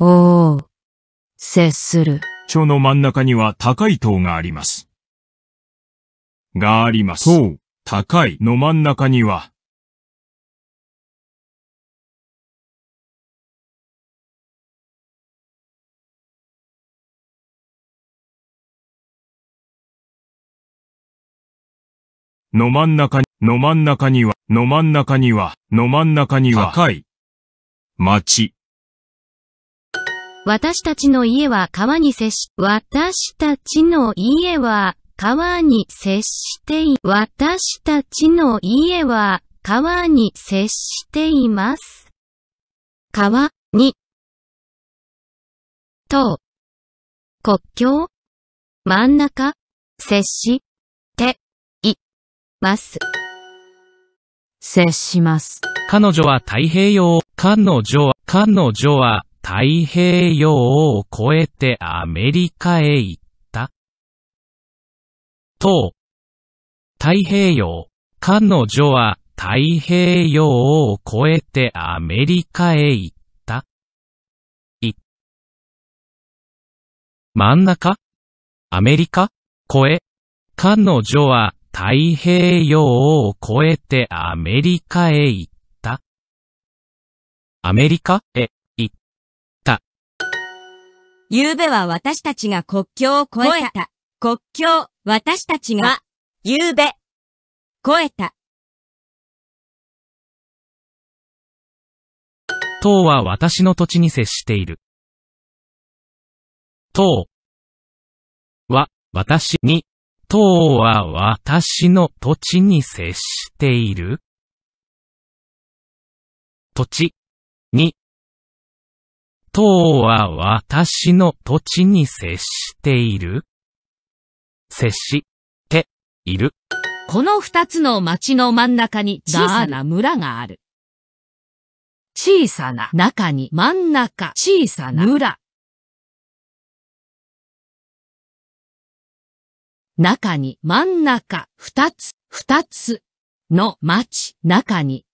おお、接する。蝶の真ん中には高い塔があります。があります。塔、高いの真ん中には、の真ん中に、の真ん中には、の真ん中には、の真ん中には、高い、町。私たちの家は川に接し、私たちの家は川に接してい、私たちの家は川に接しています。川に、と、国境、真ん中、接して、い、ます。接します。彼女は太平洋、彼女は、彼女は、太平洋を越えてアメリカへ行った。と、太平洋、彼女は太平洋を越えてアメリカへ行った。い。真ん中アメリカ越え。彼女は太平洋を越えてアメリカへ行った。アメリカへ。昨べは私たちが国境を越えた。国境、私たちが、昨べ、越えた。党は私の土地に接している。党は、私に、党は私の土地に接している。土地に党は私の土地に接している接して、いる。この二つの町の真ん中に小さな村がある。小さな中に真ん中小さな村。中に真ん中二つ二つの町中に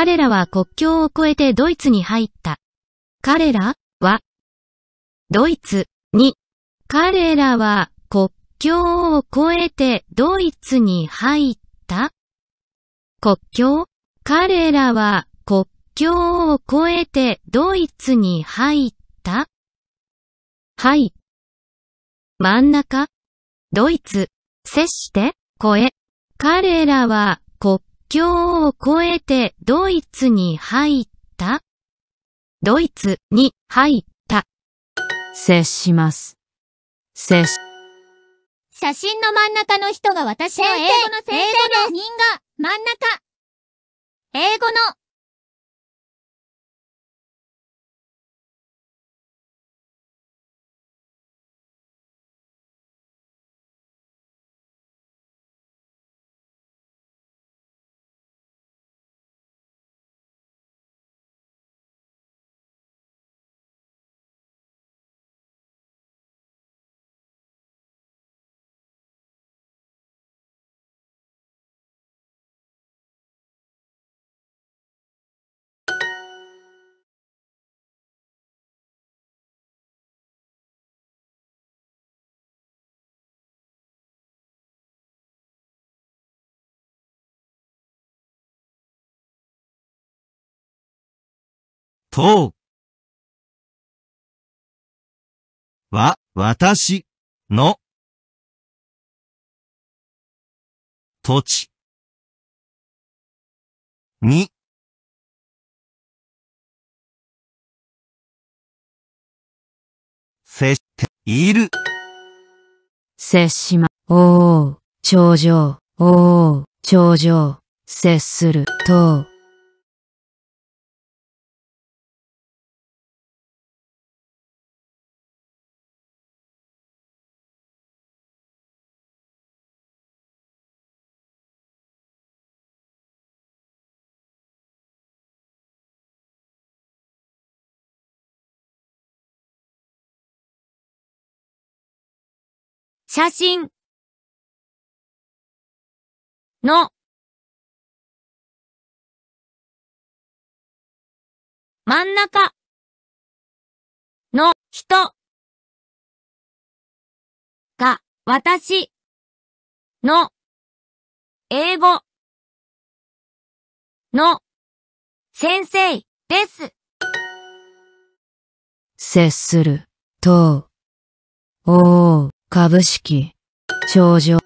彼らは国境を越えてドイツに入った。彼らは、ドイツに、彼らは国境を越えてドイツに入った国境彼らは国境を越えてドイツに入ったはい。真ん中、ドイツ、接して、越え。彼らは境を越えてドイツに入ったドイツに入った。接します。接し。写真の真ん中の人が私の英語の先生の人が真ん中。英語のとは、私、の、土地、に、接している。接しま、おう、頂上、おう、頂上、接する、と写真の真ん中の人が私の英語の先生です。接すると、おう。株式、頂上。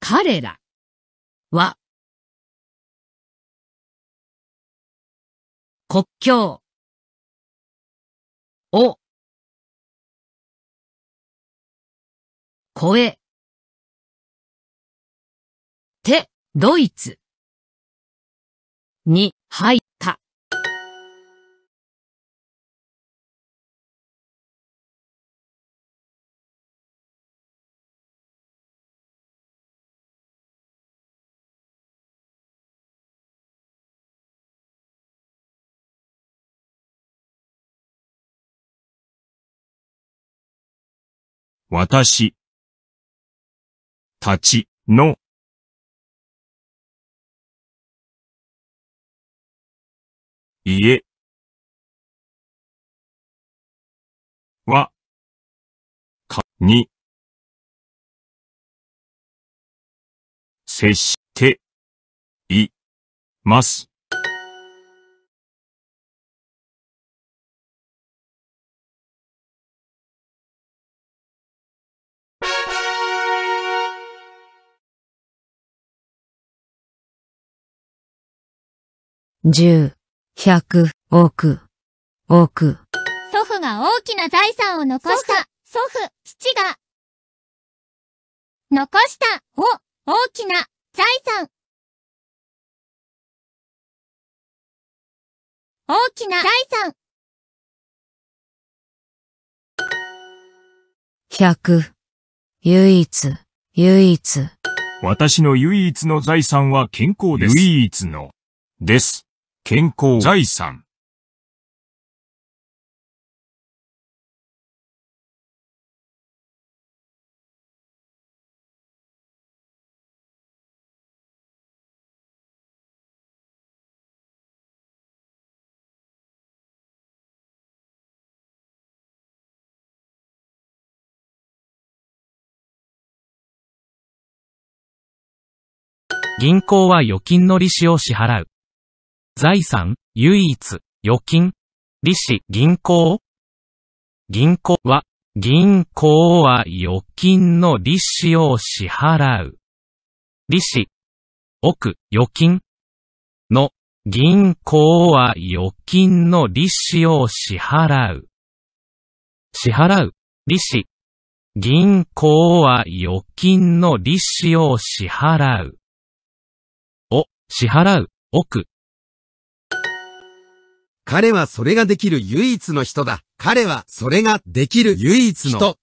彼らは国境お声て、ドイツに入った。私、たち、の、家、は、か、に、接して、い、ます。十、百、億、億。祖父が大きな財産を残した。祖父、父が。残した、を、大きな、財産。大きな財産。百、唯一、唯一。私の唯一の財産は健康です。唯一の、です。健康財産銀行は預金の利子を支払う。財産、唯一、預金、利子、銀行銀行は、銀行は預金の利子を支払う。利子、億、預金の、銀行は預金の利子を支払う。支払う、利子。銀行は預金の利子を支払う。を、支払う、億、彼はそれができる唯一の人だ。彼はそれができる唯一の人。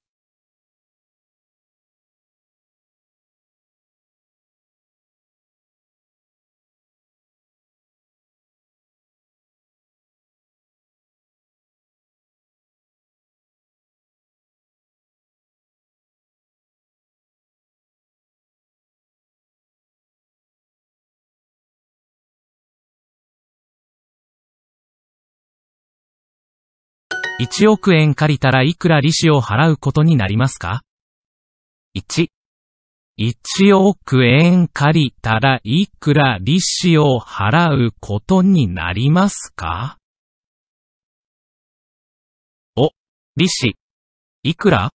1億円借りたらいくら利子を払うことになりますか ?1、1億円借りたらいくら利子を払うことになりますかお、利子、いくら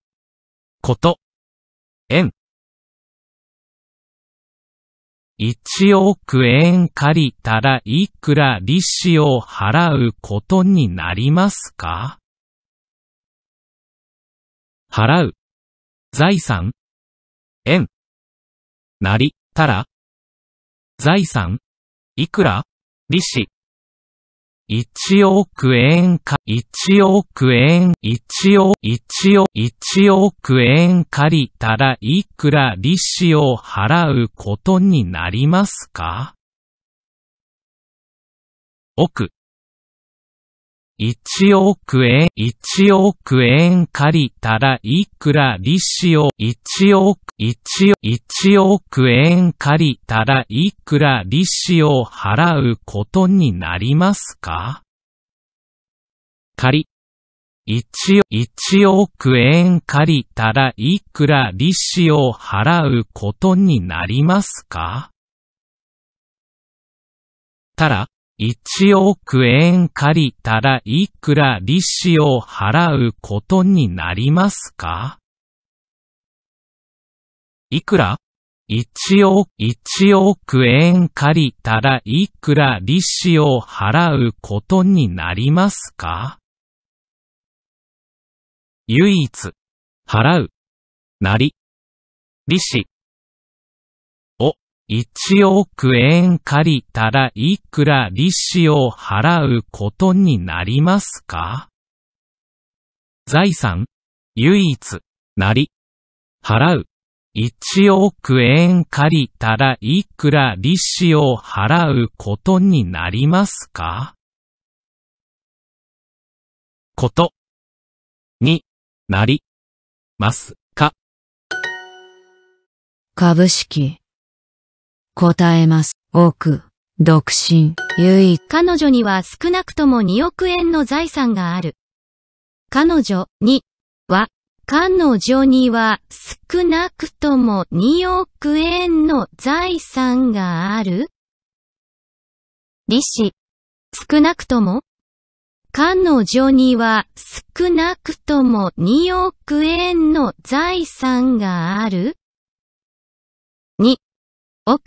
こと、円。1億円借りたらいくら利子を払うことになりますか払う。財産円。なり、たら。財産いくら利子。一億円か、一億円、一億、一億、一億円借りたらいくら利子を払うことになりますか億。一億円、一億円借りたらいくら利子を、一億、一億、一億円借りたらいくら利子を払うことになりますか借り、一、一億円借りたらいくら利子を払うことになりますかたら、1億円借りたらいくら利子を払うことになりますかいくら一億、一億円借りたらいくら利子を払うことになりますか唯一、払う、なり、利子、一億円借りたらいくら利子を払うことになりますか財産唯一、なり。払う。一億円借りたらいくら利子を払うことになりますかこと。になりますか株式答えます。多く、独身、唯一。彼女には少なくとも2億円の財産がある。彼女には、彼女には少なくとも2億円の財産がある利子、少なくとも彼女には少なくとも2億円の財産がある ?2 奥。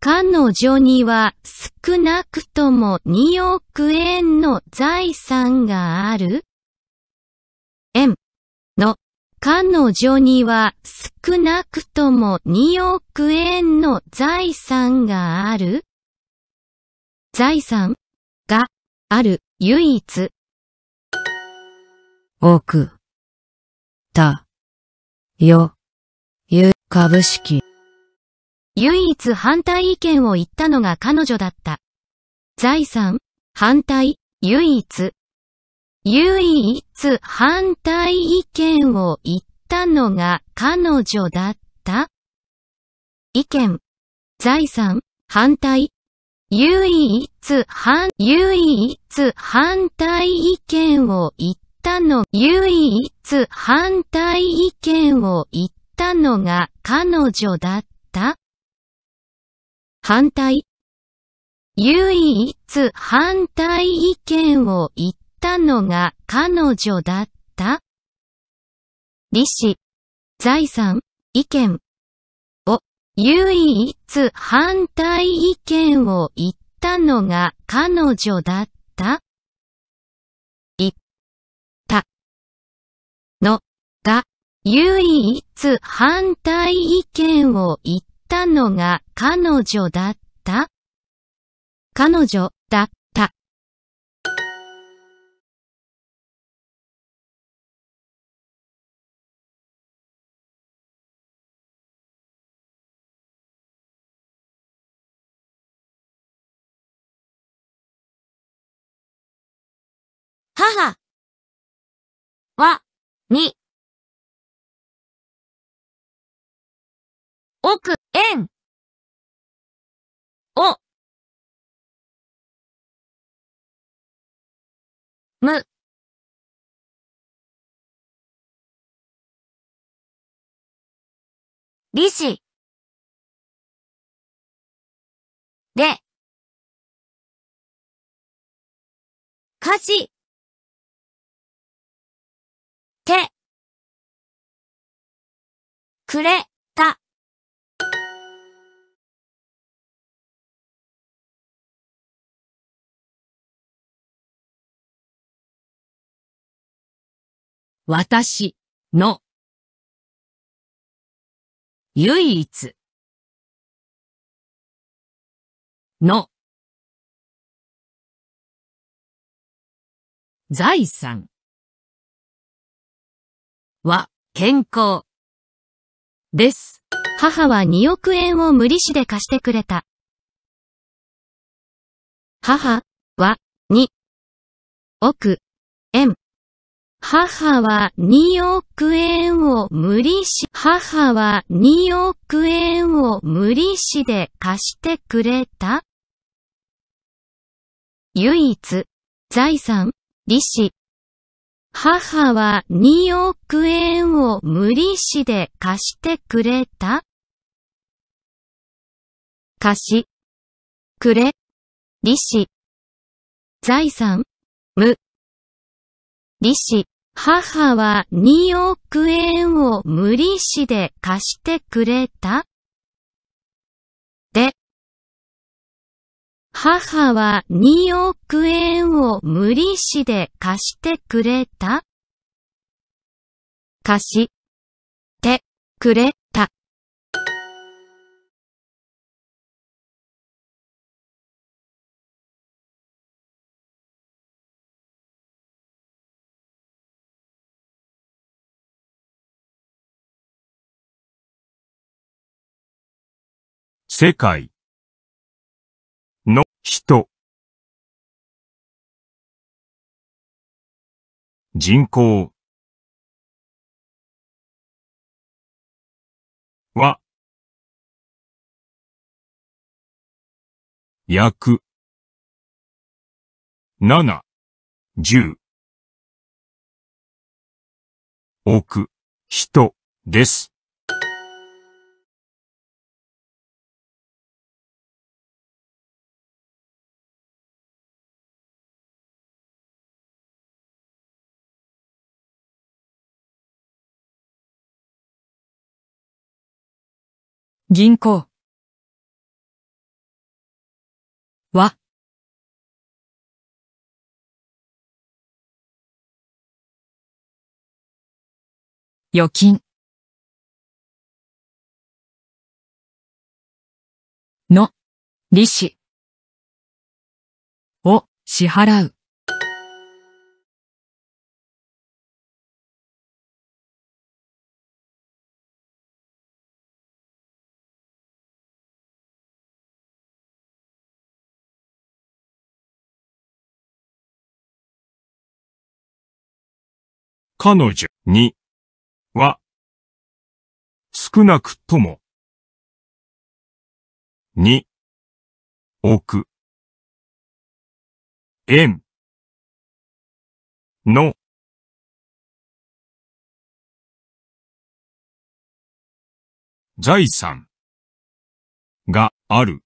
彼女には少なくとも2億円の財産がある円の彼女には少なくとも2億円の財産がある財産がある唯一奥。たよゆ株式唯一反対意見を言ったのが彼女だった。財産、反対、唯一。唯一反対意見を言ったのが彼女だった意見、財産、反対。唯一反、唯一反対意見を言ったの、唯一反対意見を言ったのが彼女だった反対。唯一反対意見を言ったのが彼女だった利子、財産、意見を唯一反対意見を言ったのが彼女だった言ったのが唯一反対意見を言ったたのが彼女だった彼女だった。母は、に、奥む利子でかし。てくれた私の唯一の財産は健康です。母は2億円を無利子で貸してくれた。母は2億円母は2億円を無利子、母は2億円を無利子で貸してくれた唯一、財産、利子。母は2億円を無利子で貸してくれた貸し、くれ、利子、財産、無。利子。母は2億円を無利子で貸してくれた。で。母は2億円を無利子で貸してくれた。貸してくれた。世界の人人口は約7、十0億人です。銀行。は。預金。の、利子。を、支払う。彼女には少なくともに億円の財産がある。